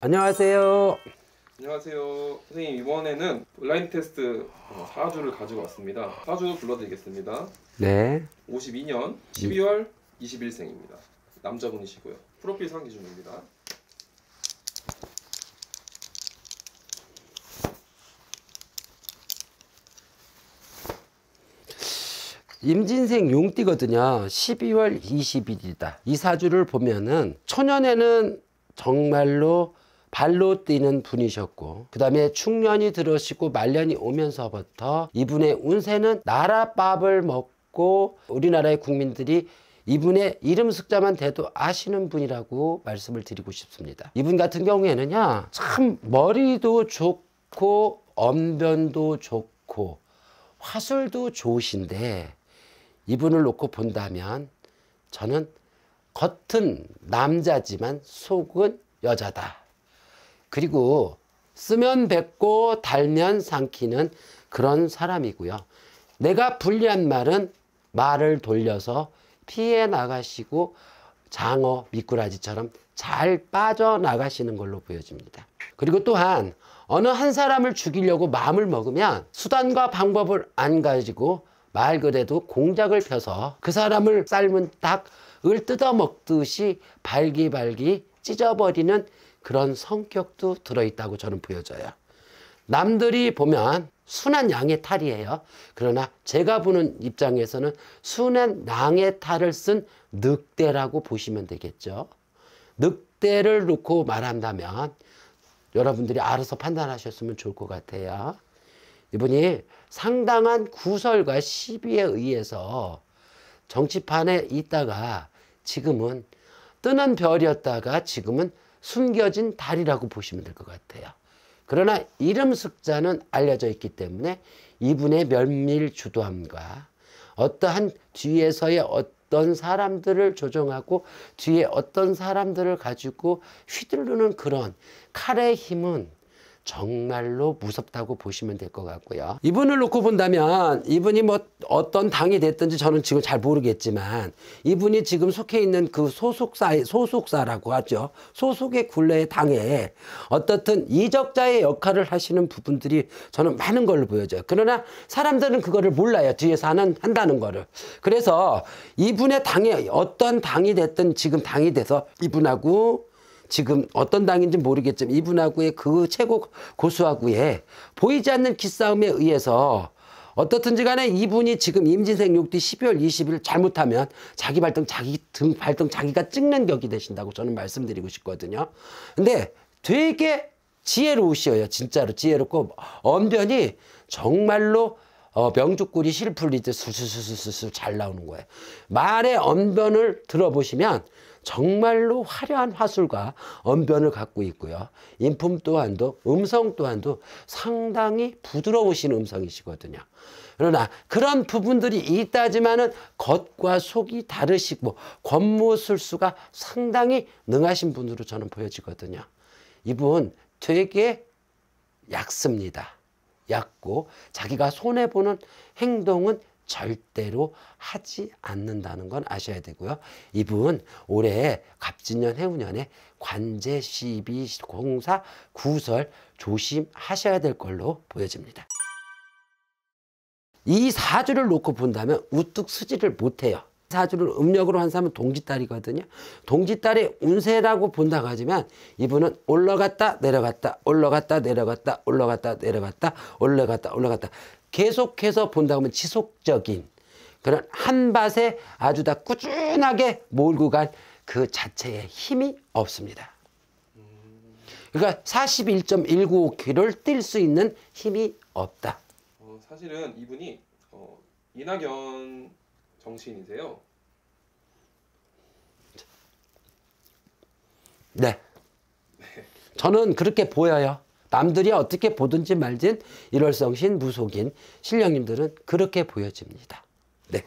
안녕하세요. 안녕하세요. 선생님 이번에는 온라인 테스트 4주를 가지고 왔습니다. 4주 불러드리겠습니다. 네. 52년 12월 21생입니다. 남자분이시고요. 프로필 상 기준입니다. 임진생 용띠거든요. 12월 20일이다. 이 사주를 보면은 초년에는 정말로 발로 뛰는 분이셨고 그 다음에 충년이 들으시고 말년이 오면서부터 이분의 운세는 나라밥을 먹고 우리나라의 국민들이 이분의 이름 숫자만 대도 아시는 분이라고 말씀을 드리고 싶습니다. 이분 같은 경우에는요. 참 머리도 좋고 언변도 좋고 화술도 좋으신데 이분을 놓고 본다면 저는 겉은 남자지만 속은 여자다. 그리고 쓰면 뱉고 달면 삼키는 그런 사람이고요. 내가 불리한 말은 말을 돌려서 피해 나가시고 장어, 미꾸라지처럼 잘 빠져나가시는 걸로 보여집니다. 그리고 또한 어느 한 사람을 죽이려고 마음을 먹으면 수단과 방법을 안 가지고 말 그대로 공작을 펴서 그 사람을 삶은 닭을 뜯어먹듯이 발기발기 찢어버리는 그런 성격도 들어있다고 저는 보여져요. 남들이 보면 순한 양의 탈이에요. 그러나 제가 보는 입장에서는 순한 양의 탈을 쓴 늑대라고 보시면 되겠죠. 늑대를 놓고 말한다면 여러분들이 알아서 판단하셨으면 좋을 것 같아요. 이분이 상당한 구설과 시비에 의해서 정치판에 있다가 지금은 뜨는 별이었다가 지금은 숨겨진 달이라고 보시면 될 것 같아요. 그러나 이름 숫자는 알려져 있기 때문에 이분의 면밀 주도함과 어떠한 뒤에서의 어떤 사람들을 조정하고 뒤에 어떤 사람들을 가지고 휘두르는 그런 칼의 힘은 정말로 무섭다고 보시면 될 것 같고요. 이분을 놓고 본다면 이분이 뭐 어떤 당이 됐든지 저는 지금 잘 모르겠지만 이분이 지금 속해 있는 그 소속사 소속사라고 하죠. 소속의 굴레의 당에 어떻든 이적자의 역할을 하시는 부분들이 저는 많은 걸로 보여져요. 그러나 사람들은 그거를 몰라요. 뒤에서 하는 한다는 거를. 그래서 이분의 당에 어떤 당이 됐든 지금 당이 돼서 이분하고 지금 어떤 당인지 모르겠지만 이분하고의 그 최고 고수하고의 보이지 않는 기싸움에 의해서 어떻든지 간에 이분이 지금 임진생 6뒤 12월 20일 잘못하면 자기 발등 자기 등 발등 자기가 찍는 격이 되신다고 저는 말씀드리고 싶거든요. 근데 되게 지혜로우시어요. 진짜로 지혜롭고 엄변이 정말로 어, 명죽골리실풀리듯 술술술술술 잘 나오는 거예요. 말의 언변을 들어보시면 정말로 화려한 화술과 언변을 갖고 있고요. 인품 또한도 음성 또한도 상당히 부드러우신 음성이시거든요. 그러나 그런 부분들이 있다지만은 겉과 속이 다르시고 권모술수가 상당히 능하신 분으로 저는 보여지거든요. 이분 되게 약습니다. 얕고 자기가 손해보는 행동은 절대로 하지 않는다는 건 아셔야 되고요. 이분 올해 갑진년 해운년에 관제 12 공사 구설 조심하셔야 될 걸로 보여집니다. 이 사주를 놓고 본다면 우뚝 서지를 못해요. 사주를 음력으로 한 사람은 동지딸이거든요. 동지딸의 운세라고 본다고 하지만 이분은 올라갔다 내려갔다 올라갔다 내려갔다 올라갔다 내려갔다 올라갔다 올라갔다 계속해서 본다 하면 지속적인 그런 한 밭에 아주 다 꾸준하게 몰고 간 그 자체의 힘이 없습니다. 그러니까 41.195km를 뛸 수 있는 힘이 없다. 어, 사실은 이분이 어, 이낙연 정치인이세요? 네. 저는 그렇게 보여요. 남들이 어떻게 보든지 말든 일월성신 무속인 신령님들은 그렇게 보여집니다. 네.